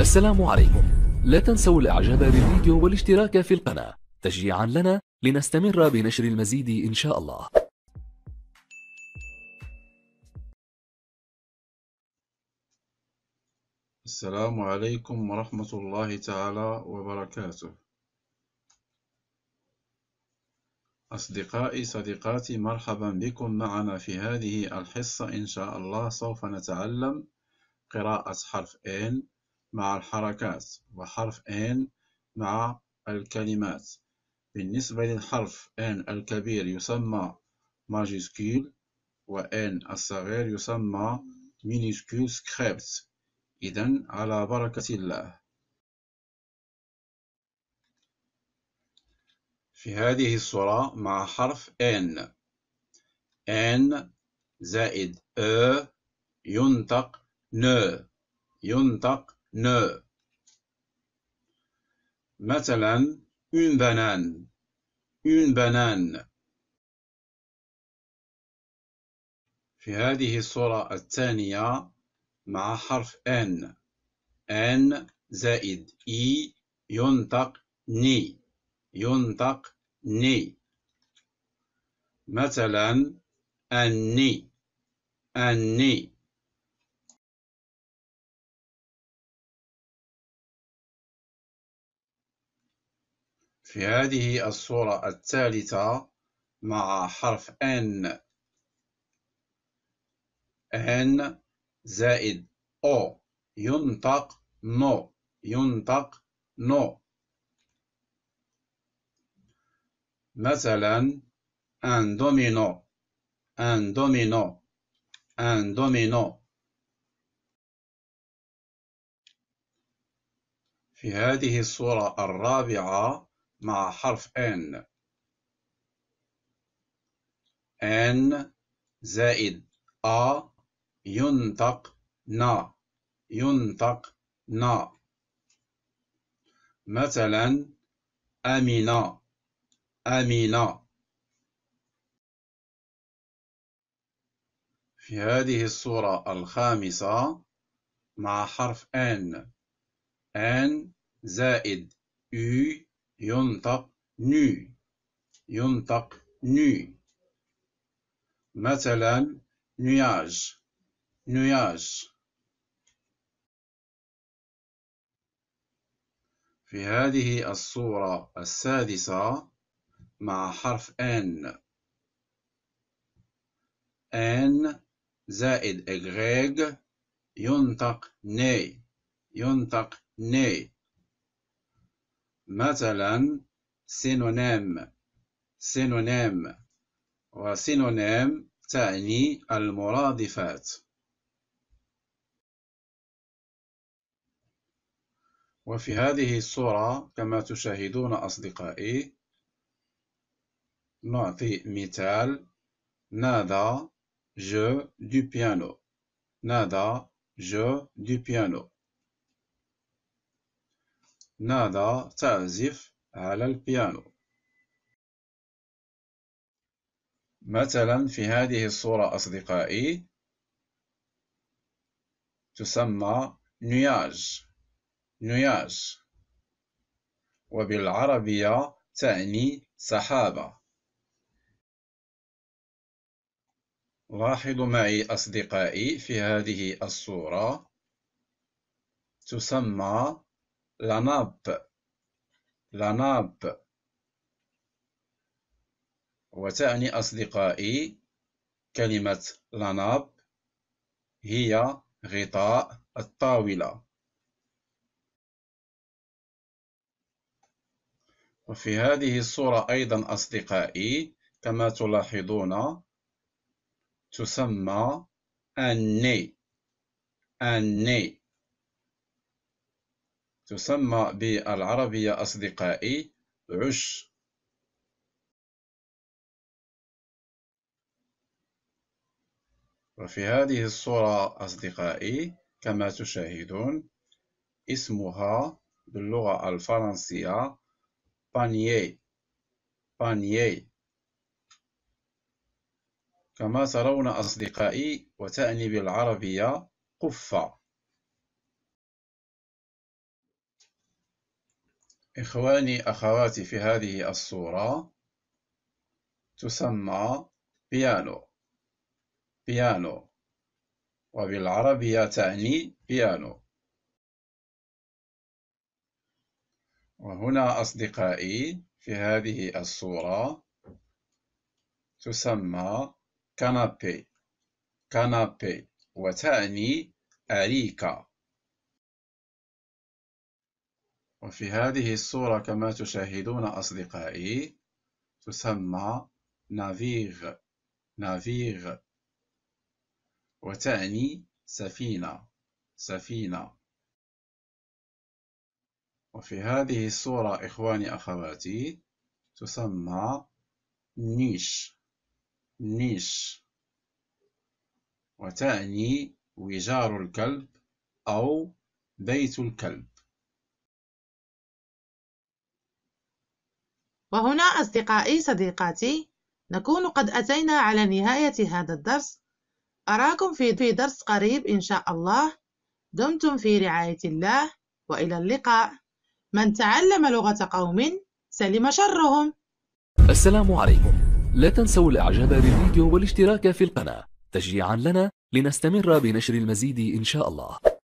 السلام عليكم لا تنسوا الاعجاب بالفيديو والاشتراك في القناة تشجيعا لنا لنستمر بنشر المزيد ان شاء الله السلام عليكم ورحمة الله تعالى وبركاته أصدقائي صديقاتي مرحبا بكم معنا في هذه الحصة إن شاء الله سوف نتعلم قراءة حرف N مع الحركات وحرف "n" مع الكلمات بالنسبة للحرف "n" الكبير يسمى ماجيسكيل و N الصغير يسمى مينيسكيل سكريبت إذن على بركة الله في هذه الصورة مع حرف N N زائد أ e ينطق ن ينطق ne مثلا une banane une banane في هذه الصورة الثانية مع حرف N N زائد إي e ينطق ني ينطق ني مثلا أني أني في هذه الصورة الثالثة مع حرف N N زائد O ينطق نو ينطق نو مثلا أن دومينو أن دومينو أن دومينو في هذه الصورة الرابعة مع حرف N N زائد A ينطق نا ينطق نا مثلا أمينة أمينة في هذه الصورة الخامسة مع حرف N N زائد U ينطق نو ينطق نو مثلا نياج نياج في هذه الصورة السادسة مع حرف N N زائد إغريغ ينطق ني ينطق ني مثلا سينونيم سينونيم وسينونيم تعني المرادفات وفي هذه الصورة كما تشاهدون أصدقائي نعطي مثال نادا جو دو بيانو نادا جو دو بيانو نادا تعزف على البيانو. مثلاً في هذه الصورة أصدقائي تسمى نياج نياج وبالعربية تعني سحابة لاحظوا معي أصدقائي في هذه الصورة تسمى La nappe La nappe وتعني أصدقائي كلمة لاناب هي غطاء الطاولة وفي هذه الصورة أيضا أصدقائي كما تلاحظون تسمى أني أني تسمى بالعربية أصدقائي عش وفي هذه الصورة أصدقائي كما تشاهدون اسمها باللغة الفرنسية بانيي بانيي كما ترون أصدقائي وتعني بالعربية قفة إخواني أخواتي في هذه الصورة تسمى بيانو بيانو وبالعربية تعني بيانو وهنا أصدقائي في هذه الصورة تسمى كنابي كنابي وتعني أريكة وفي هذه الصورة كما تشاهدون أصدقائي تسمى نافيغ نافيغ وتعني سفينة سفينة وفي هذه الصورة إخواني أخواتي تسمى نيش نيش وتعني وجار الكلب أو بيت الكلب وهنا أصدقائي صديقاتي نكون قد أتينا على نهاية هذا الدرس أراكم في درس قريب إن شاء الله دمتم في رعاية الله وإلى اللقاء من تعلم لغة قوم سلم شرهم السلام عليكم لا تنسوا الإعجاب بالفيديو والاشتراك في القناة تشجيعا لنا لنستمر بنشر المزيد إن شاء الله